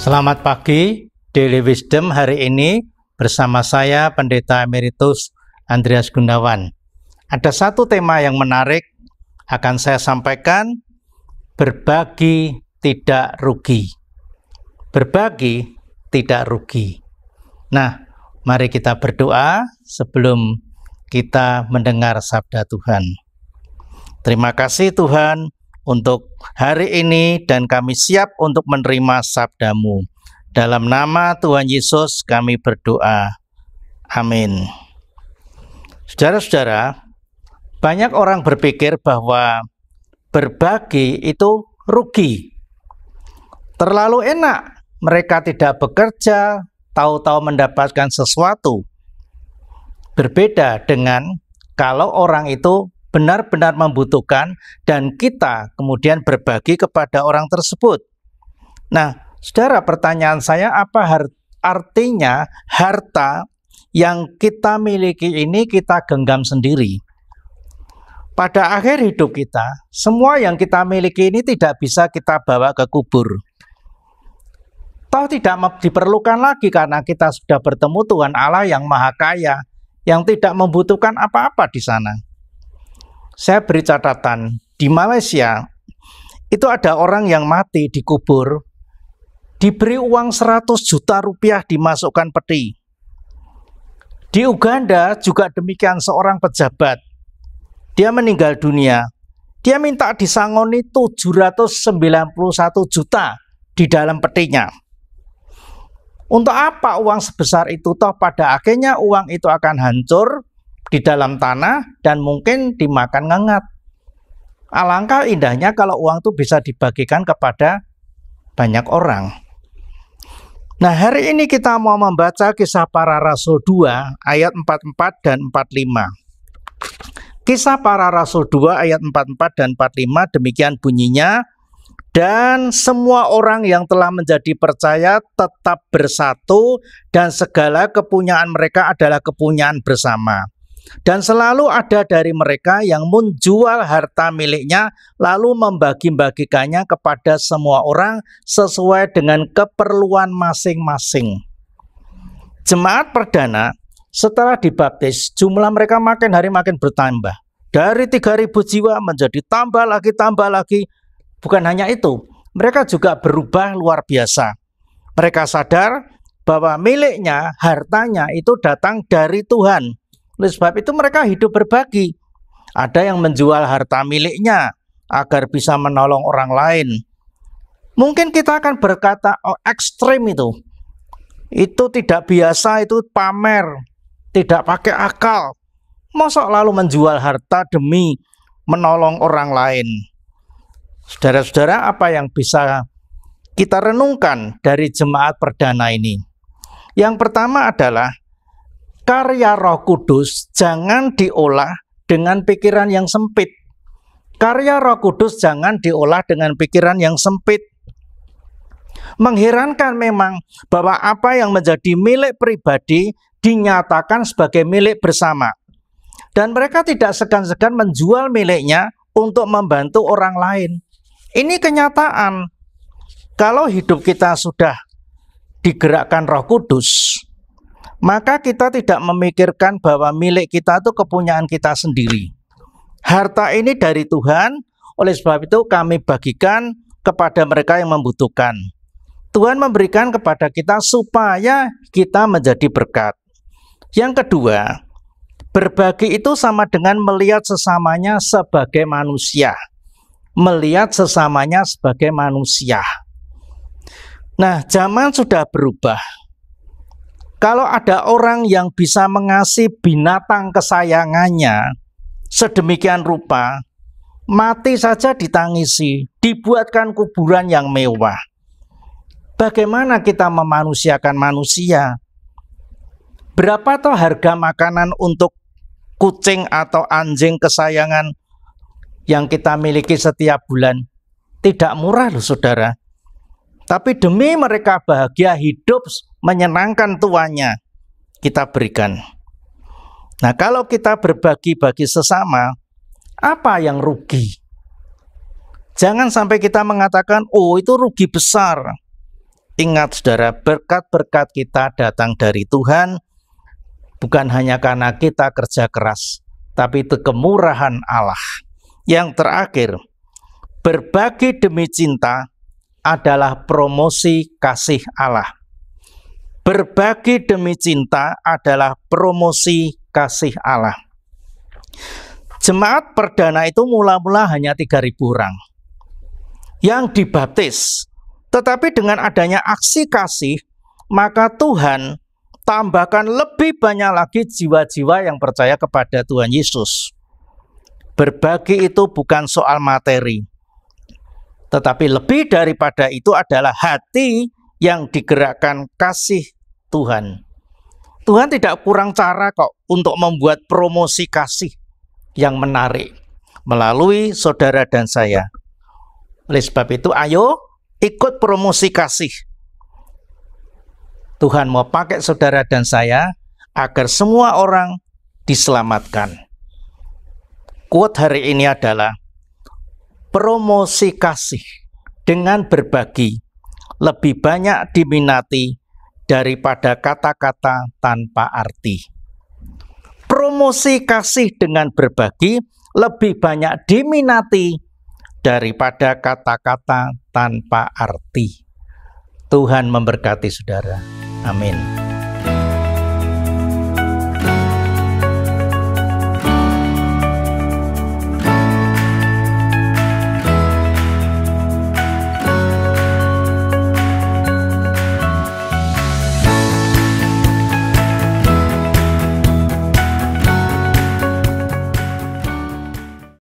Selamat pagi, Daily Wisdom hari ini bersama saya Pendeta Emeritus Andreas Gundawan. Ada satu tema yang menarik akan saya sampaikan, berbagi tidak rugi. Berbagi tidak rugi. Nah, mari kita berdoa sebelum kita mendengar sabda Tuhan. Terima kasih Tuhan untuk hari ini dan kami siap untuk menerima sabdamu. Dalam nama Tuhan Yesus kami berdoa. Amin. Saudara-saudara, banyak orang berpikir bahwa berbagi itu rugi. Terlalu enak, mereka tidak bekerja, tahu-tahu mendapatkan sesuatu. Berbeda dengan kalau orang itu benar-benar membutuhkan dan kita kemudian berbagi kepada orang tersebut. Nah, saudara pertanyaan saya apa artinya harta yang kita miliki ini kita genggam sendiri? Pada akhir hidup kita, semua yang kita miliki ini tidak bisa kita bawa ke kubur. Tahu tidak diperlukan lagi karena kita sudah bertemu Tuhan Allah yang maha kaya, yang tidak membutuhkan apa-apa di sana saya beri catatan di Malaysia itu ada orang yang mati dikubur diberi uang 100 juta rupiah dimasukkan peti. Di Uganda juga demikian seorang pejabat. Dia meninggal dunia. Dia minta disangoni 791 juta di dalam petinya. Untuk apa uang sebesar itu? Toh pada akhirnya uang itu akan hancur di dalam tanah dan mungkin dimakan ngengat. Alangkah indahnya kalau uang itu bisa dibagikan kepada banyak orang. Nah, hari ini kita mau membaca kisah para rasul 2 ayat 44 dan 45. Kisah para rasul 2 ayat 44 dan 45 demikian bunyinya dan semua orang yang telah menjadi percaya tetap bersatu dan segala kepunyaan mereka adalah kepunyaan bersama dan selalu ada dari mereka yang menjual harta miliknya lalu membagi-bagikannya kepada semua orang sesuai dengan keperluan masing-masing. Jemaat perdana setelah dibaptis jumlah mereka makin hari makin bertambah. Dari 3.000 jiwa menjadi tambah lagi tambah lagi. Bukan hanya itu, mereka juga berubah luar biasa. Mereka sadar bahwa miliknya, hartanya itu datang dari Tuhan oleh sebab itu mereka hidup berbagi. Ada yang menjual harta miliknya agar bisa menolong orang lain. Mungkin kita akan berkata oh, ekstrim itu. Itu tidak biasa, itu pamer, tidak pakai akal. Masa lalu menjual harta demi menolong orang lain. Saudara-saudara, apa yang bisa kita renungkan dari jemaat perdana ini? Yang pertama adalah karya Roh Kudus jangan diolah dengan pikiran yang sempit. Karya Roh Kudus jangan diolah dengan pikiran yang sempit. Mengherankan memang bahwa apa yang menjadi milik pribadi dinyatakan sebagai milik bersama. Dan mereka tidak segan-segan menjual miliknya untuk membantu orang lain. Ini kenyataan. Kalau hidup kita sudah digerakkan Roh Kudus, maka kita tidak memikirkan bahwa milik kita itu kepunyaan kita sendiri. Harta ini dari Tuhan, oleh sebab itu kami bagikan kepada mereka yang membutuhkan. Tuhan memberikan kepada kita supaya kita menjadi berkat. Yang kedua, berbagi itu sama dengan melihat sesamanya sebagai manusia. Melihat sesamanya sebagai manusia. Nah, zaman sudah berubah kalau ada orang yang bisa mengasihi binatang kesayangannya sedemikian rupa, mati saja ditangisi, dibuatkan kuburan yang mewah. Bagaimana kita memanusiakan manusia? Berapa toh harga makanan untuk kucing atau anjing kesayangan yang kita miliki setiap bulan? Tidak murah loh saudara. Tapi demi mereka bahagia hidup menyenangkan tuannya, kita berikan. Nah, kalau kita berbagi bagi sesama, apa yang rugi? Jangan sampai kita mengatakan, "Oh, itu rugi besar." Ingat, saudara, berkat-berkat kita datang dari Tuhan, bukan hanya karena kita kerja keras, tapi itu kemurahan Allah. Yang terakhir, berbagi demi cinta adalah promosi kasih Allah. Berbagi demi cinta adalah promosi kasih Allah. Jemaat perdana itu mula-mula hanya 3.000 orang yang dibaptis. Tetapi dengan adanya aksi kasih, maka Tuhan tambahkan lebih banyak lagi jiwa-jiwa yang percaya kepada Tuhan Yesus. Berbagi itu bukan soal materi, tetapi lebih daripada itu adalah hati yang digerakkan kasih Tuhan. Tuhan tidak kurang cara kok untuk membuat promosi kasih yang menarik melalui saudara dan saya. Oleh sebab itu, ayo ikut promosi kasih. Tuhan mau pakai saudara dan saya agar semua orang diselamatkan. Quote hari ini adalah promosi kasih dengan berbagi lebih banyak diminati daripada kata-kata tanpa arti. Promosi kasih dengan berbagi lebih banyak diminati daripada kata-kata tanpa arti. Tuhan memberkati saudara. Amin.